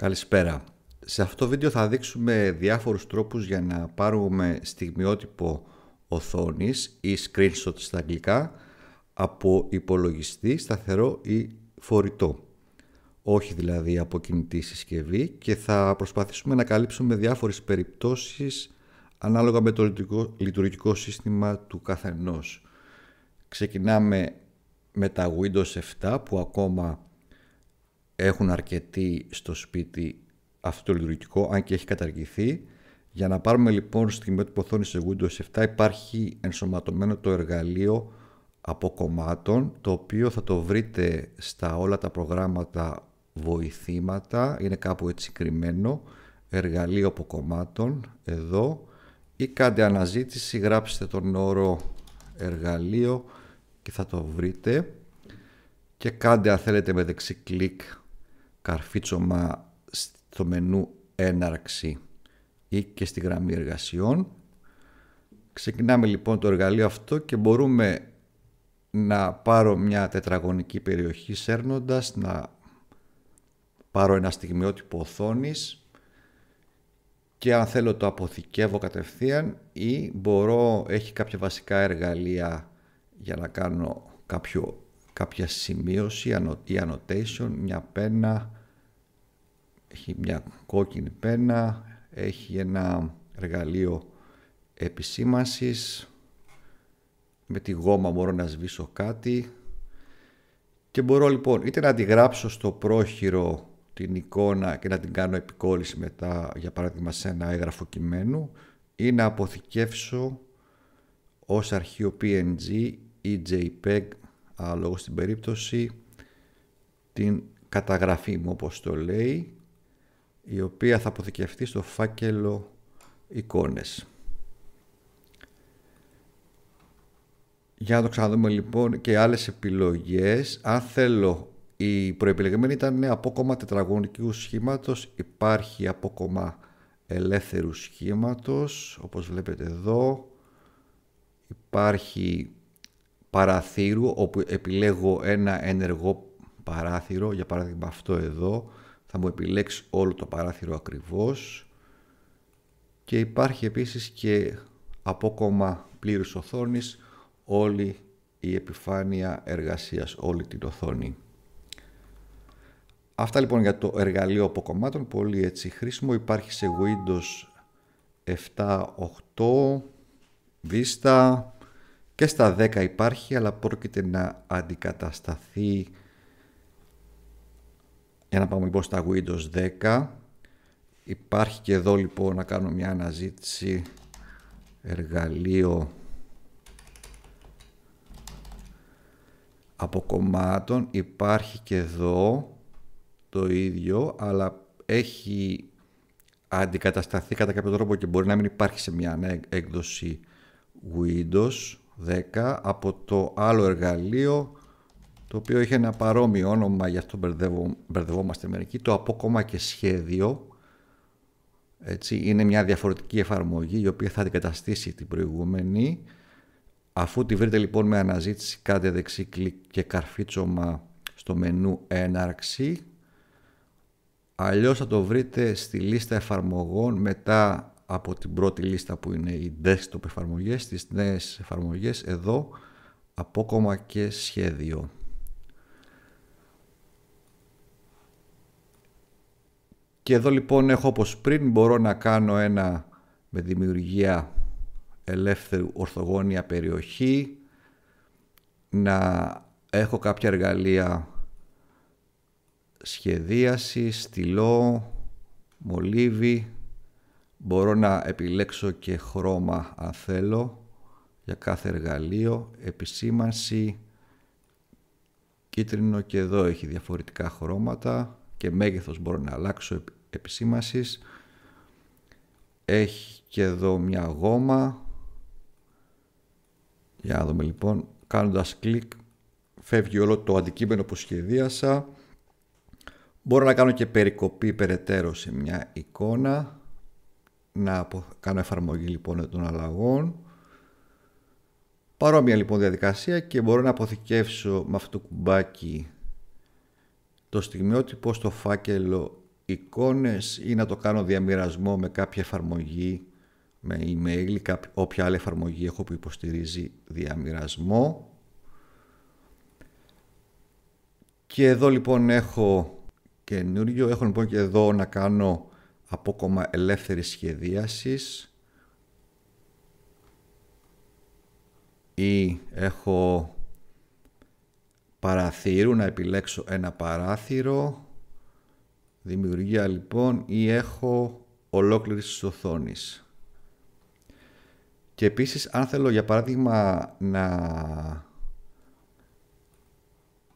Καλησπέρα. Σε αυτό το βίντεο θα δείξουμε διάφορους τρόπους για να πάρουμε στιγμιότυπο οθόνης ή screenshot στα αγγλικά από υπολογιστή σταθερό ή φορητό. Όχι δηλαδή από κινητή συσκευή και θα προσπαθήσουμε να καλύψουμε διάφορες περιπτώσεις ανάλογα με το λειτουργικό, σύστημα του καθενός. Ξεκινάμε με τα Windows 7 που ακόμα έχουν αρκετοί στο σπίτι αυτό το λειτουργικό, αν και έχει καταργηθεί. Για να πάρουμε λοιπόν στη μέτωπο οθόνη σε Windows 7 υπάρχει ενσωματωμένο το εργαλείο από κομμάτων, το οποίο θα το βρείτε στα όλα τα προγράμματα βοηθήματα, είναι κάπου έτσι κρυμμένο, εργαλείο από κομμάτων, εδώ, ή κάντε αναζήτηση, γράψτε τον όρο εργαλείο και θα το βρείτε και κάντε αν θέλετε με δεξί κλικ καρφίτσωμα στο μενού έναρξη ή και στη γραμμή εργασιών. Ξεκινάμε λοιπόν το εργαλείο αυτό και μπορούμε να πάρω μια τετραγωνική περιοχή σέρνοντας, να πάρω ένα στιγμιότυπο οθόνης και αν θέλω το αποθηκεύω κατευθείαν ή μπορώ, έχει κάποια βασικά εργαλεία για να κάνω κάποιο κάποια σημείωση ή annotation, μια πένα, έχει μια κόκκινη πένα, έχει ένα εργαλείο επισήμασης, με τη γόμα μπορώ να σβήσω κάτι και μπορώ λοιπόν είτε να τη γράψω στο πρόχειρο την εικόνα και να την κάνω επικόλληση μετά για παράδειγμα σε ένα έγγραφο κειμένου ή να αποθηκεύσω ως αρχείο PNG ή JPEG ανάλογο στην περίπτωση την καταγραφή μου όπως το λέει η οποία θα αποθηκευτεί στο φάκελο εικόνες. Για να το ξαναδούμε λοιπόν και άλλες επιλογές. Αν θέλω, η προεπιλεγμένη ήταν κόμμα τετραγωνικού σχήματος, υπάρχει κόμμα ελεύθερου σχήματος, όπως βλέπετε εδώ. Υπάρχει παραθύρου όπου επιλέγω ένα ενεργό παράθυρο, για παράδειγμα αυτό εδώ, θα μου επιλέξει όλο το παράθυρο ακριβώς και υπάρχει επίσης και απόκομα πλήρους οθόνης όλη η επιφάνεια εργασίας, όλη την οθόνη. Αυτά λοιπόν για το εργαλείο αποκομμάτων, πολύ έτσι χρήσιμο. Υπάρχει σε Windows 7, 8, Vista, και στα 10 υπάρχει αλλά πρόκειται να αντικατασταθεί για να πάμε λοιπόν στα Windows 10 υπάρχει και εδώ λοιπόν να κάνω μια αναζήτηση εργαλείο από κομμάτων υπάρχει και εδώ το ίδιο αλλά έχει αντικατασταθεί κατά κάποιο τρόπο και μπορεί να μην υπάρχει σε μια έκδοση Windows 10 από το άλλο εργαλείο το οποίο είχε ένα παρόμοιο όνομα, γι' αυτό μπερδευό, μπερδευόμαστε μερικοί, το απόκομα και σχέδιο. Έτσι, είναι μια διαφορετική εφαρμογή η οποία θα αντικαταστήσει την προηγούμενη. Αφού τη βρείτε λοιπόν με αναζήτηση κάντε δεξί κλικ και καρφίτσωμα στο μενού έναρξη. Αλλιώς θα το βρείτε στη λίστα εφαρμογών μετά από την πρώτη λίστα που είναι οι desktop εφαρμογές, τις νέες εφαρμογές, εδώ απόκομα και σχέδιο. Και εδώ λοιπόν έχω όπως πριν μπορώ να κάνω ένα με δημιουργία ελεύθερου ορθογόνια περιοχή, να έχω κάποια εργαλεία σχεδίασης, στυλό, μολύβι, Μπορώ να επιλέξω και χρώμα αν θέλω για κάθε εργαλείο, επισήμανση, κίτρινο και εδώ έχει διαφορετικά χρώματα και μέγεθος μπορώ να αλλάξω επισήμασης Έχει και εδώ μια γόμα. Για να δούμε λοιπόν, κάνοντας κλικ φεύγει όλο το αντικείμενο που σχεδίασα. Μπορώ να κάνω και περικοπή περαιτέρω σε μια εικόνα να κάνω εφαρμογή λοιπόν των αλλαγών. Παρόμοια λοιπόν διαδικασία και μπορώ να αποθηκεύσω με αυτό το κουμπάκι το στιγμιότυπο στο φάκελο εικόνες ή να το κάνω διαμοιρασμό με κάποια εφαρμογή με email ή κάποια, όποια άλλη εφαρμογή έχω που υποστηρίζει διαμοιρασμό. Και εδώ λοιπόν έχω καινούριο, έχω λοιπόν και εδώ να κάνω απόκομα ελεύθερης σχεδίασης ή έχω παραθύρου, να επιλέξω ένα παράθυρο, δημιουργία λοιπόν ή έχω ολόκληρης της οθόνης. Και επίσης αν θέλω για παράδειγμα να,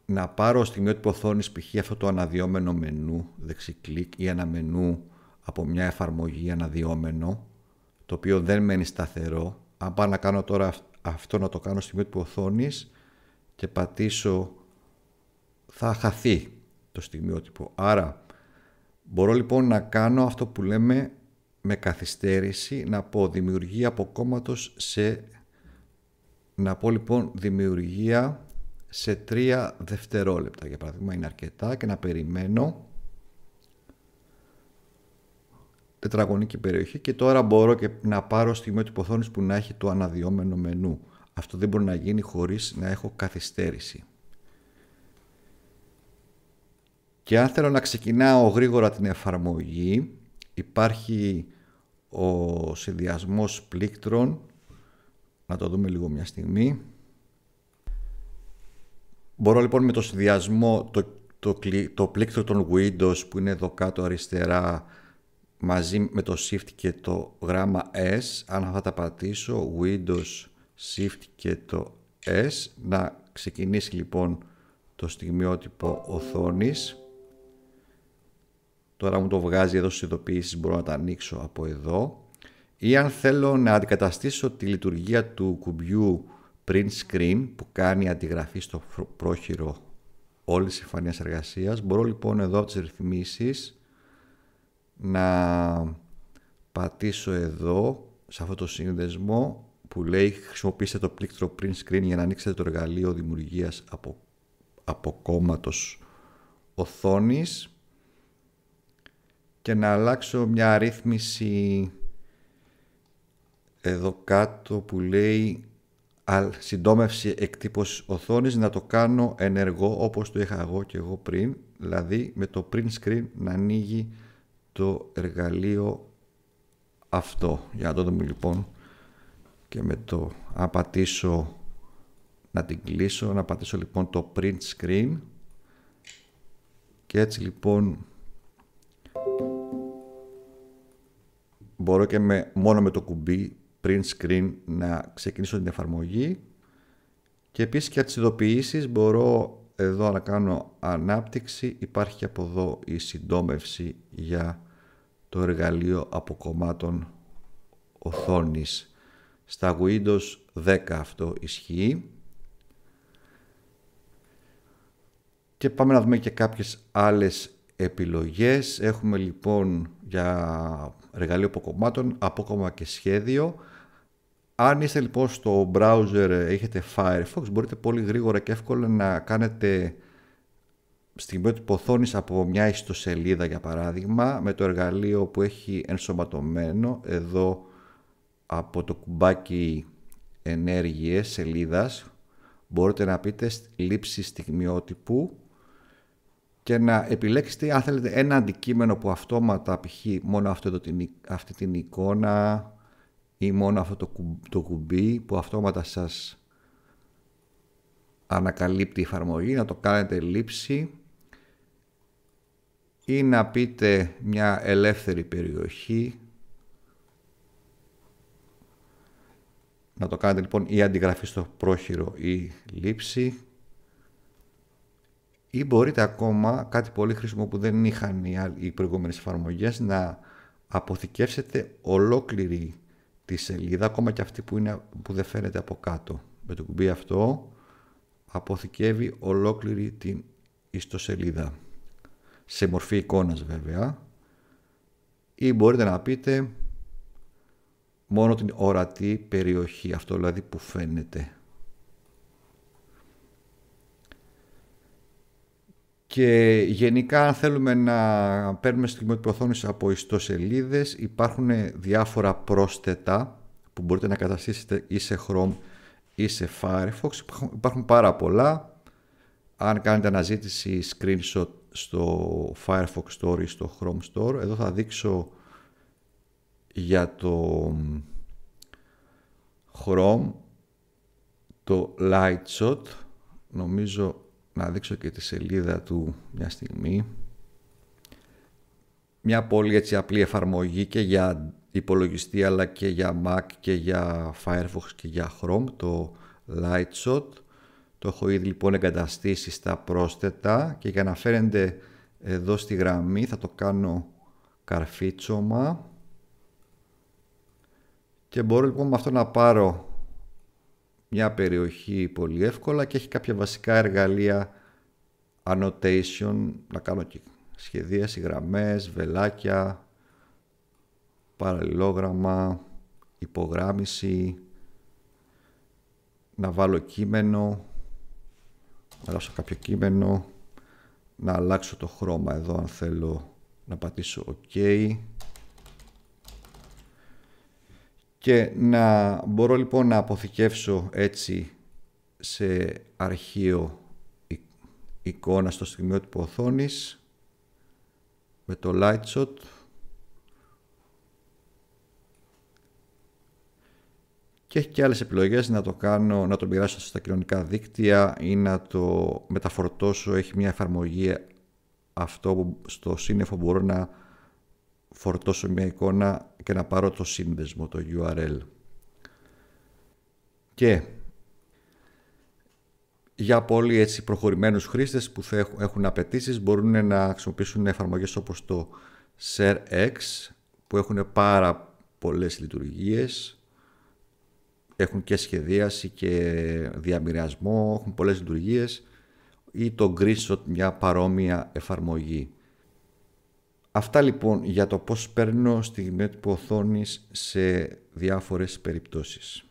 να πάρω στιγμιότυπο οθόνης π.χ. αυτό το αναδιόμενο μενού, δεξί κλικ ή ένα μενού από μια εφαρμογή αναδυόμενο, το οποίο δεν μένει σταθερό. Αν πάω να κάνω τώρα αυτό να το κάνω στη στιγμή του οθόνης και πατήσω θα χαθεί το στιγμιότυπο. Άρα μπορώ λοιπόν να κάνω αυτό που λέμε με καθυστέρηση να πω δημιουργία κόμματος σε να πω λοιπόν δημιουργία σε τρία δευτερόλεπτα για παράδειγμα είναι αρκετά και να περιμένω τετραγωνική περιοχή και τώρα μπορώ και να πάρω στη οθόνη που να έχει το αναδιόμενο μενού. Αυτό δεν μπορεί να γίνει χωρίς να έχω καθυστέρηση. Και αν θέλω να ξεκινάω γρήγορα την εφαρμογή, υπάρχει ο συνδυασμός πλήκτρων. Να το δούμε λίγο μια στιγμή. Μπορώ λοιπόν με το συνδυασμό, το, το, το πλήκτρο των Windows που είναι εδώ κάτω αριστερά, μαζί με το Shift και το γράμμα S αν θα τα πατήσω Windows Shift και το S να ξεκινήσει λοιπόν το στιγμιότυπο οθόνης τώρα μου το βγάζει εδώ στις ειδοποιήσεις μπορώ να τα ανοίξω από εδώ ή αν θέλω να αντικαταστήσω τη λειτουργία του κουμπιού print screen που κάνει αντιγραφή στο πρόχειρο όλης της εμφανίας εργασίας μπορώ λοιπόν εδώ από τις ρυθμίσεις να πατήσω εδώ σε αυτό το σύνδεσμο που λέει χρησιμοποιήστε το πλήκτρο print screen για να ανοίξετε το εργαλείο δημιουργίας από, κόμματος οθόνης και να αλλάξω μια αρρύθμιση εδώ κάτω που λέει συντόμευση εκτύπωσης οθόνης να το κάνω ενεργό όπως το είχα εγώ και εγώ πριν δηλαδή με το print screen να ανοίγει το εργαλείο αυτό. Για να το δούμε λοιπόν και με το απατήσω να την κλείσω, να πατήσω λοιπόν το print screen και έτσι λοιπόν μπορώ και με, μόνο με το κουμπί print screen να ξεκινήσω την εφαρμογή και επίσης και τις ειδοποιήσεις μπορώ εδώ να κάνω ανάπτυξη, υπάρχει από εδώ η συντόμευση για το εργαλείο αποκομμάτων οθόνης. Στα Windows 10 αυτό ισχύει. Και πάμε να δούμε και κάποιες άλλες επιλογές. Έχουμε λοιπόν για εργαλείο αποκομμάτων, απόκομμα και σχέδιο. Αν είστε λοιπόν στο browser, ε, έχετε Firefox, μπορείτε πολύ γρήγορα και εύκολα να κάνετε στην πρώτη από μια ιστοσελίδα για παράδειγμα με το εργαλείο που έχει ενσωματωμένο εδώ από το κουμπάκι ενέργειες σελίδας μπορείτε να πείτε λήψη στιγμιότυπου και να επιλέξετε αν θέλετε ένα αντικείμενο που αυτόματα π.χ. μόνο αυτή την εικόνα ή μόνο αυτό το, το κουμπί που αυτόματα σας ανακαλύπτει η εφαρμογή, να το κάνετε λήψη ή να πείτε μια ελεύθερη περιοχή να το κάνετε λοιπόν ή αντιγραφή στο πρόχειρο ή λήψη ή μπορείτε ακόμα κάτι πολύ χρήσιμο που δεν είχαν οι προηγούμενες εφαρμογές να αποθηκεύσετε ολόκληρη τη σελίδα, ακόμα και αυτή που, είναι, που δεν φαίνεται από κάτω. Με το κουμπί αυτό αποθηκεύει ολόκληρη την ιστοσελίδα. Σε μορφή εικόνας βέβαια. Ή μπορείτε να πείτε μόνο την ορατή περιοχή, αυτό δηλαδή που φαίνεται. Και γενικά αν θέλουμε να παίρνουμε στιγμή οθόνη από ιστοσελίδες υπάρχουν διάφορα πρόσθετα που μπορείτε να καταστήσετε ή σε Chrome ή σε Firefox. Υπάρχουν πάρα πολλά. Αν κάνετε αναζήτηση screenshot στο Firefox Store ή στο Chrome Store. Εδώ θα δείξω για το Chrome το Lightshot. Νομίζω να δείξω και τη σελίδα του μια στιγμή. Μια πολύ έτσι απλή εφαρμογή και για υπολογιστή αλλά και για Mac και για Firefox και για Chrome το LightShot. Το έχω ήδη λοιπόν εγκαταστήσει στα πρόσθετα και για να φαίνεται εδώ στη γραμμή θα το κάνω καρφίτσωμα και μπορώ λοιπόν με αυτό να πάρω μια περιοχή πολύ εύκολα και έχει κάποια βασικά εργαλεία annotation, να κάνω και σχεδίαση, γραμμές, βελάκια, παραλληλόγραμμα, υπογράμμιση, να βάλω κείμενο, να γράψω κάποιο κείμενο, να αλλάξω το χρώμα εδώ αν θέλω να πατήσω OK. και να μπορώ λοιπόν να αποθηκεύσω έτσι σε αρχείο εικόνα στο στιγμιότυπο οθόνης με το Lightshot. και έχει και άλλες επιλογές να το κάνω, να το μοιράσω στα κοινωνικά δίκτυα ή να το μεταφορτώσω, έχει μια εφαρμογή ε, αυτό που στο σύννεφο μπορώ να φορτώσω μια εικόνα και να πάρω το σύνδεσμο, το URL. Και για πολύ έτσι προχωρημένους χρήστες που θα έχουν απαιτήσεις μπορούν να χρησιμοποιήσουν εφαρμογές όπως το ShareX που έχουν πάρα πολλές λειτουργίες έχουν και σχεδίαση και διαμοιρασμό, έχουν πολλές λειτουργίες ή το Greenshot μια παρόμοια εφαρμογή. Αυτά λοιπόν για το πώς παίρνω του οθόνης σε διάφορες περιπτώσεις.